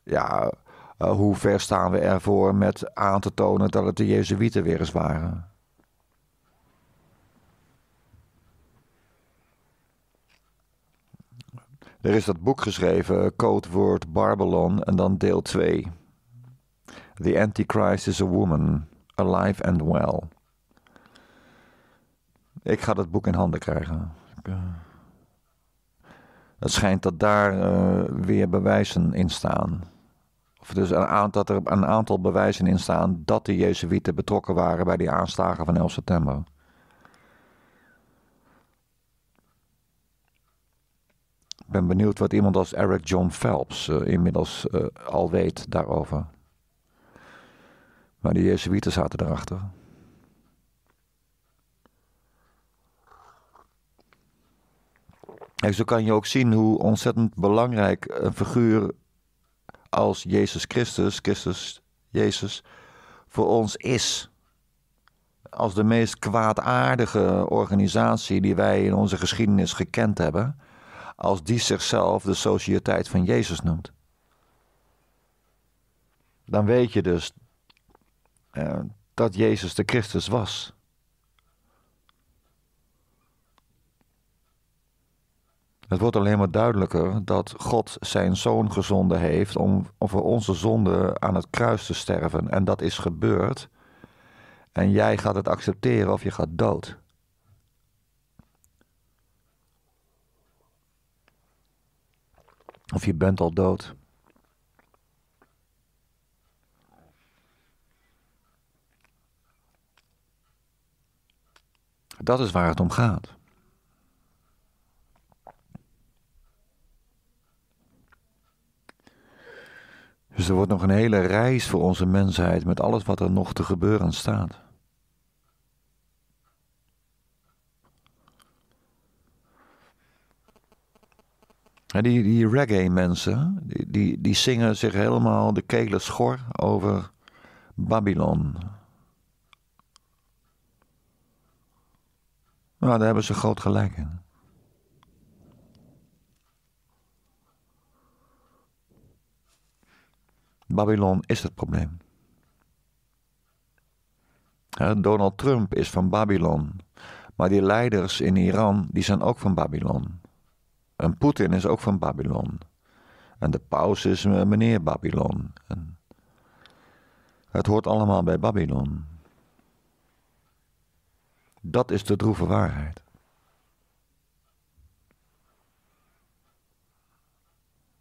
ja, eh, hoe ver staan we ervoor met aan te tonen dat het de Jezuïeten weer eens waren. Er is dat boek geschreven, Codewoord Babylon en dan deel 2. The Antichrist is a Woman. Alive and Well. Ik ga dat boek in handen krijgen. Eh, het schijnt dat daar eh, weer bewijzen in staan. Of dus een, dat er een aantal bewijzen in staan dat de Jezuïeten betrokken waren bij die aanslagen van 11 september. Ik ben benieuwd wat iemand als Eric John Phelps eh, inmiddels al weet daarover. Maar de Jezuïeten zaten erachter. En zo kan je ook zien hoe ontzettend belangrijk een figuur als Jezus Christus, Christus Jezus, voor ons is. Als de meest kwaadaardige organisatie die wij in onze geschiedenis gekend hebben, als die zichzelf de Sociëteit van Jezus noemt. Dan weet je dus eh, dat Jezus de Christus was. Het wordt alleen maar duidelijker dat God zijn zoon gezonden heeft om, om voor onze zonde aan het kruis te sterven. En dat is gebeurd. En jij gaat het accepteren of je gaat dood. Of je bent al dood. Dat is waar het om gaat. Dus er wordt nog een hele reis voor onze mensheid met alles wat er nog te gebeuren staat. En die, die reggae-mensen, die, die, die zingen zich helemaal de kegel schor over Babylon. Nou, daar hebben ze groot gelijk in. Babylon is het probleem. Donald Trump is van Babylon. Maar die leiders in Iran, die zijn ook van Babylon. En Poetin is ook van Babylon. En de paus is eh, meneer Babylon. En het hoort allemaal bij Babylon. Dat is de droeve waarheid.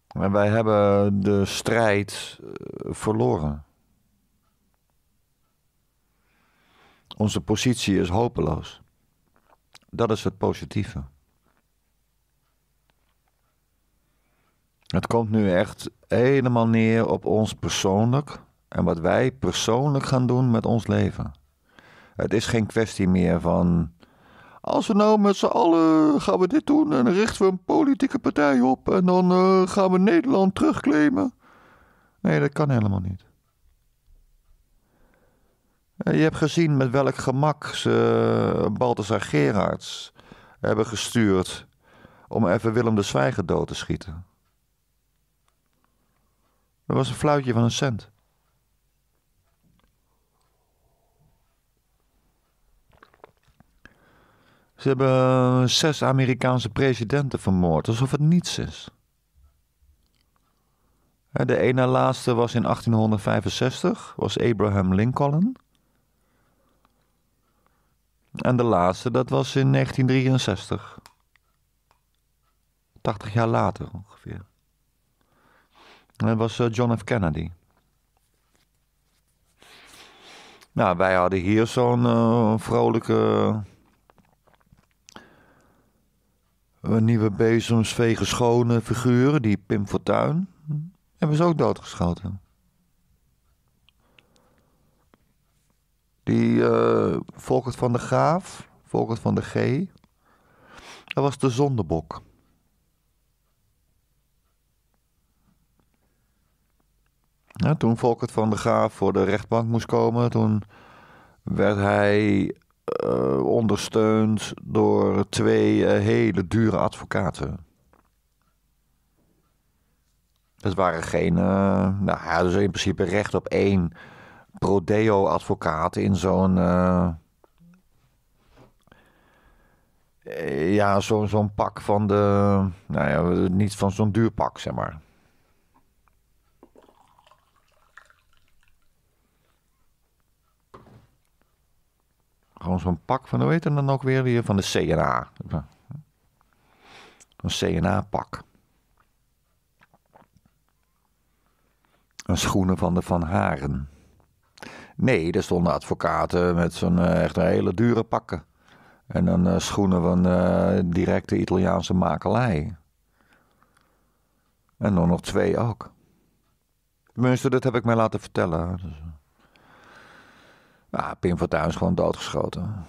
En wij hebben de strijd eh, verloren. Onze positie is hopeloos. Dat is het positieve. Het komt nu echt helemaal neer op ons persoonlijk en wat wij persoonlijk gaan doen met ons leven. Het is geen kwestie meer van. Als we nou met z'n allen gaan we dit doen en richten we een politieke partij op en dan eh, gaan we Nederland terugklemen. Nee, dat kan helemaal niet. Eh, je hebt gezien met welk gemak ze eh, Balthasar Gerards hebben gestuurd om even Willem de Zwijger dood te schieten. Dat was een fluitje van een cent. Ze hebben eh, zes Amerikaanse presidenten vermoord, alsof het niets is. De ene laatste was in 1865, was Abraham Lincoln. En de laatste, dat was in 1963. 80 jaar later ongeveer. Dat was eh, John F. Kennedy. Nou, wij hadden hier zo'n eh, vrolijke nieuwe bezems vegen schone figuren, die Pim Fortuyn, hebben ze ook doodgeschoten. Die eh, Volkert van de Graaf, Volkert van de G, dat was de zondebok. Ja, toen Volkert van de Graaf voor de rechtbank moest komen, toen werd hij eh, ondersteund door twee eh, hele dure advocaten. Het waren geen, eh, nou had dus in principe recht op één prodeo-advocaat in zo'n, ja, zo'n zo'n pak van de, nou ja, niet van zo'n duur pak, zeg maar. Gewoon zo'n pak van, hoe heet dat dan ook weer? van de CNA. Een CNA-pak. Een schoenen van de Van Haren. Nee, daar stonden advocaten met zo'n eh, echt een hele dure pakken. En dan eh, schoenen van eh, directe Italiaanse makelij. En dan nog twee ook. Tenminste, dat heb ik mij laten vertellen. Dus... Ah, Pim Fortuyn is gewoon doodgeschoten.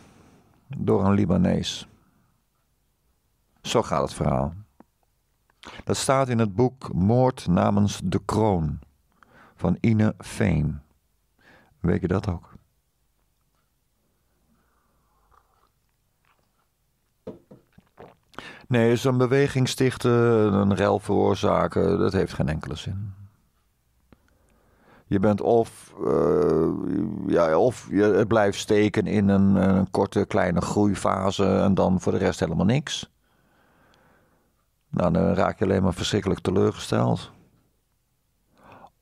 Door een Libanees. Zo gaat het verhaal. Dat staat in het boek Moord namens de Kroon van Ine Veen. Weet je dat ook? Nee, zo'n beweging stichten, een rel veroorzaken, dat heeft geen enkele zin. Je bent of, uh, ja, of je blijft steken in een, eh, korte, kleine groeifase en dan voor de rest helemaal niks. Nou, dan raak je alleen maar verschrikkelijk teleurgesteld.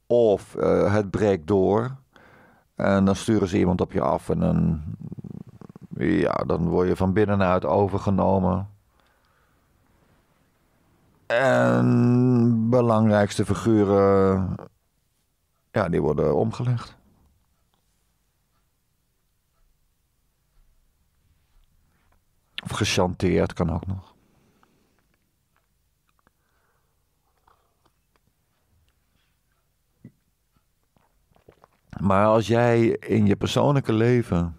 Of eh, het breekt door en dan sturen ze iemand op je af en dan, ja, dan word je van binnenuit overgenomen. En belangrijkste figuren ja, die worden omgelegd. Of gechanteerd kan ook nog. Maar als jij in je persoonlijke leven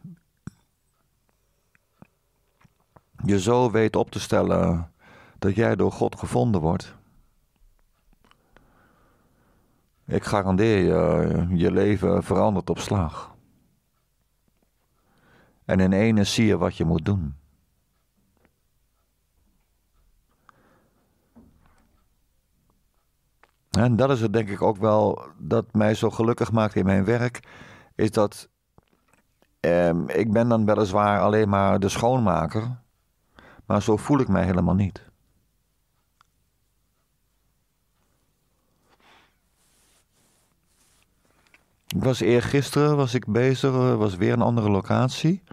je zo weet op te stellen dat jij door God gevonden wordt. Ik garandeer je, eh, je leven verandert op slag. En in ene zie je wat je moet doen. En dat is het denk ik ook wel dat mij zo gelukkig maakt in mijn werk, is dat ehm, ik ben dan weliswaar alleen maar de schoonmaker, maar zo voel ik mij helemaal niet. Ik was eergisteren was ik bezig, eh, was weer een andere locatie.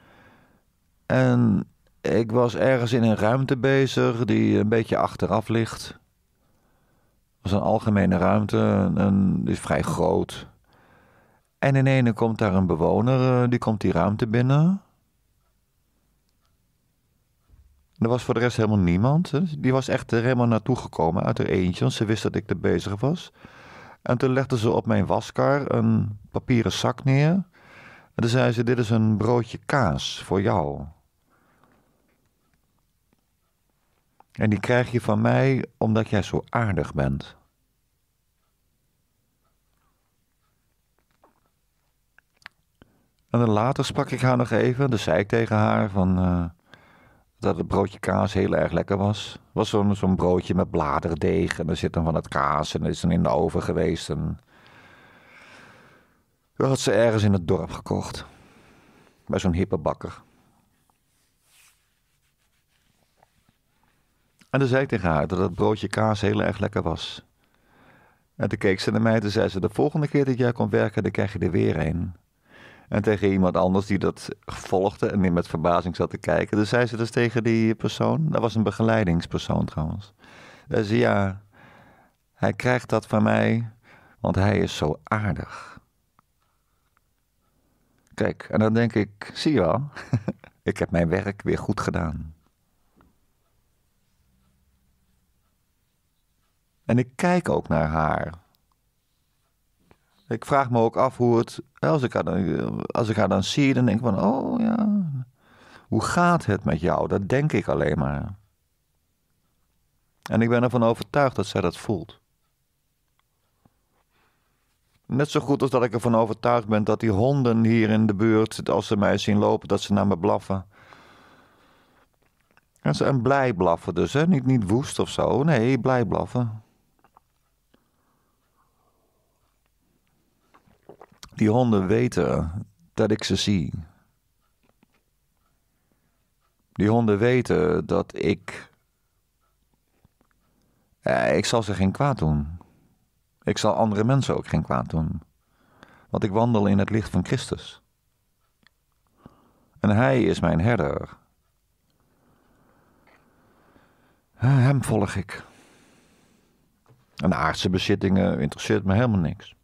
En ik was ergens in een ruimte bezig die een beetje achteraf ligt. Het was een algemene ruimte, en die is vrij groot. En in ene komt daar een bewoner, eh, die komt die ruimte binnen. Er was voor de rest helemaal niemand. Die was echt er helemaal naartoe gekomen uit haar eentje, want ze wist dat ik er bezig was. En toen legde ze op mijn waskar een papieren zak neer. En toen zei ze: Dit is een broodje kaas voor jou. En die krijg je van mij omdat jij zo aardig bent. En dan later sprak ik haar nog even. Dus zei ik tegen haar van... Eh, dat het broodje kaas heel erg lekker was. was zo'n broodje met bladerdeeg en er zit dan van het kaas en is dan in de oven geweest. En... Dat had ze ergens in het dorp gekocht. Bij zo'n hippe bakker. En dan zei ik tegen haar dat dat broodje kaas heel erg lekker was. En toen keek ze naar mij en zei ze: De volgende keer dat jij komt werken, dan krijg je er weer een. En tegen iemand anders die dat volgde en die met verbazing zat te kijken. Dus zei ze dus tegen die persoon, dat was een begeleidingspersoon trouwens. Zei eh, ze, ja, hij krijgt dat van mij, want hij is zo aardig. Kijk, en dan denk ik, zie je wel, ik heb mijn werk weer goed gedaan. En ik kijk ook naar haar ik vraag me ook af hoe het. Als ik, haar dan, als ik haar dan zie, dan denk ik van: oh ja. Hoe gaat het met jou? Dat denk ik alleen maar. En ik ben ervan overtuigd dat zij dat voelt. Net zo goed als dat ik ervan overtuigd ben dat die honden hier in de buurt, als ze mij zien lopen, dat ze naar me blaffen. En, ze, een blij blaffen dus, hè? Niet, niet woest of zo. Nee, blij blaffen. Die honden weten dat ik ze zie. Die honden weten dat ik. Eh, ik zal ze geen kwaad doen. Ik zal andere mensen ook geen kwaad doen. Want ik wandel in het licht van Christus. En Hij is mijn herder. Eh, hem volg ik. En aardse bezittingen interesseert me helemaal niks.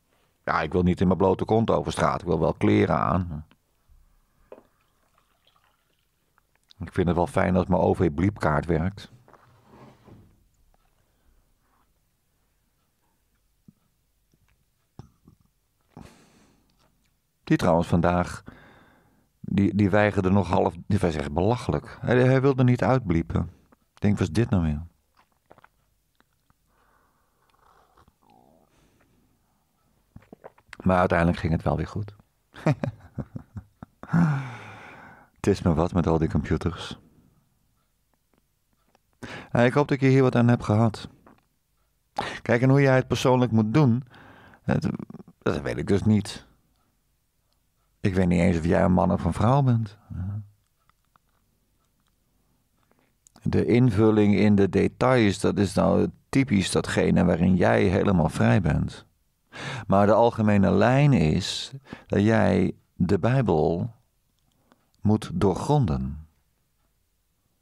Ja, ik wil niet in mijn blote kont over straat. Ik wil wel kleren aan. Ik vind het wel fijn dat mijn OV-bliepkaart werkt. Die trouwens vandaag, die, die weigerde nog half, die zeggen belachelijk. Hij, hij wilde niet uitbliepen. Ik denk, was dit nou weer? Maar uiteindelijk ging het wel weer goed. het is me wat met al die computers. Eh, ik hoop dat je hier wat aan hebt gehad. Kijk, en hoe jij het persoonlijk moet doen, dat, dat weet ik dus niet. Ik weet niet eens of jij een man of een vrouw bent. De invulling in de details, dat is nou typisch datgene waarin jij helemaal vrij bent. Maar de algemene lijn is dat jij de Bijbel moet doorgronden.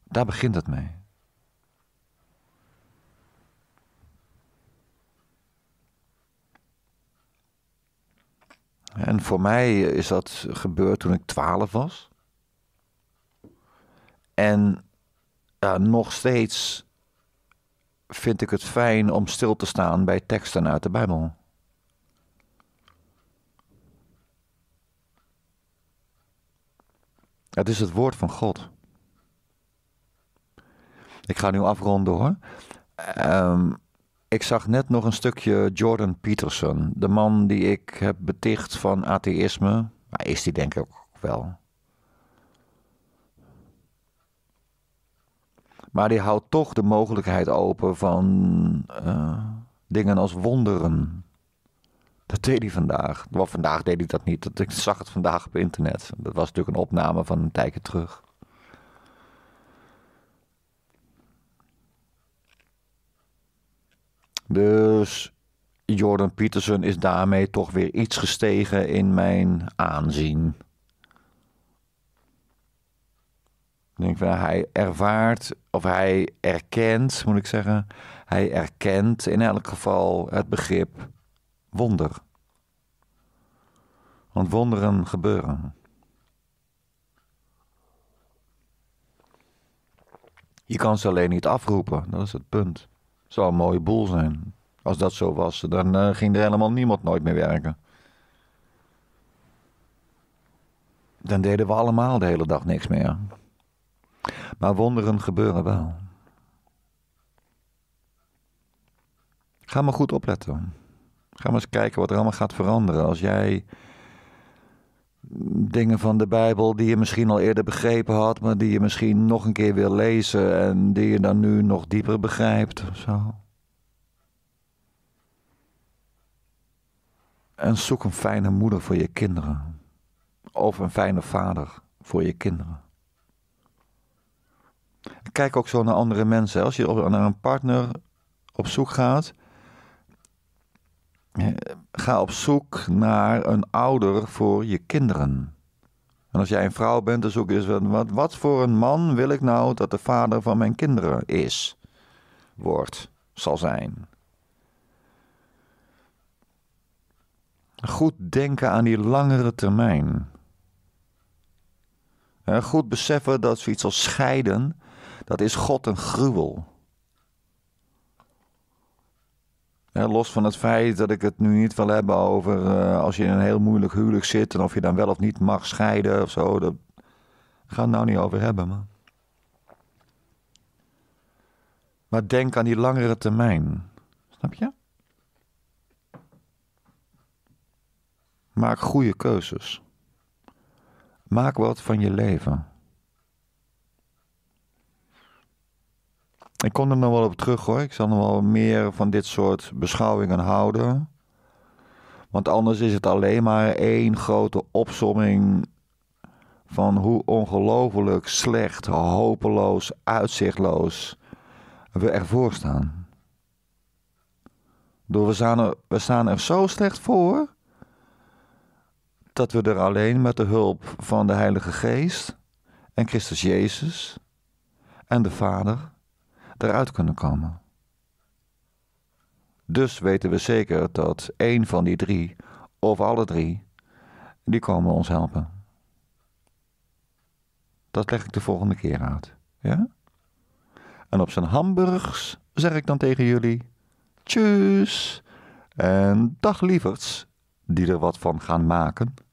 Daar begint het mee. En voor mij is dat gebeurd toen ik twaalf was. En nog steeds vind ik het fijn om stil te staan bij teksten uit de Bijbel. Het is het woord van God. Ik ga nu afronden hoor. Um, ik zag net nog een stukje Jordan Peterson. De man die ik heb beticht van atheïsme. Maar is die denk ik ook wel. Maar die houdt toch de mogelijkheid open van eh, dingen als wonderen. Dat deed hij vandaag. Wel, vandaag deed hij dat niet. ik zag het vandaag op internet. Dat was natuurlijk een opname van een tijdje terug. Dus Jordan Peterson is daarmee toch weer iets gestegen in mijn aanzien. Ik denk van, hij ervaart, of hij erkent, moet ik zeggen. Hij erkent in elk geval het begrip wonder. Want wonderen gebeuren. Je kan ze alleen niet afroepen, dat is het punt. Zou een mooie boel zijn. Als dat zo was, dan eh, ging er helemaal niemand nooit meer werken. Dan deden we allemaal de hele dag niks meer. Maar wonderen gebeuren wel. Ga maar goed opletten. Ga maar eens kijken wat er allemaal gaat veranderen. Als jij dingen van de Bijbel die je misschien al eerder begrepen had, maar die je misschien nog een keer wil lezen en die je dan nu nog dieper begrijpt En zoek een fijne moeder voor je kinderen. Of een fijne vader voor je kinderen. Kijk ook zo naar andere mensen. Als je naar een partner op zoek gaat, Ga op zoek naar een ouder voor je kinderen. En als jij een vrouw bent, dan zoek eens wat, wat voor een man wil ik nou dat de vader van mijn kinderen is, wordt, zal zijn. Goed denken aan die langere termijn. Goed beseffen dat zoiets als scheiden, dat is God een gruwel. los van het feit dat ik het nu niet wil hebben over eh, als je in een heel moeilijk huwelijk zit en of je dan wel of niet mag scheiden of zo. Daar gaan we nou niet over hebben. Maar. maar denk aan die langere termijn. Snap je? Maak goede keuzes. Maak wat van je leven. Ik kom er nog wel op terug hoor. Ik zal nog wel meer van dit soort beschouwingen houden. Want anders is het alleen maar één grote opsomming van hoe ongelooflijk slecht, hopeloos, uitzichtloos we ervoor staan. Door we, staan er, we staan er zo slecht voor dat we er alleen met de hulp van de Heilige Geest en Christus Jezus en de Vader eruit kunnen komen. Dus weten we zeker dat één van die drie, of alle drie, die komen ons helpen. Dat leg ik de volgende keer uit. Ja? En op zijn Hamburgs zeg ik dan tegen jullie: Tjus! En dag lieverds, die er wat van gaan maken.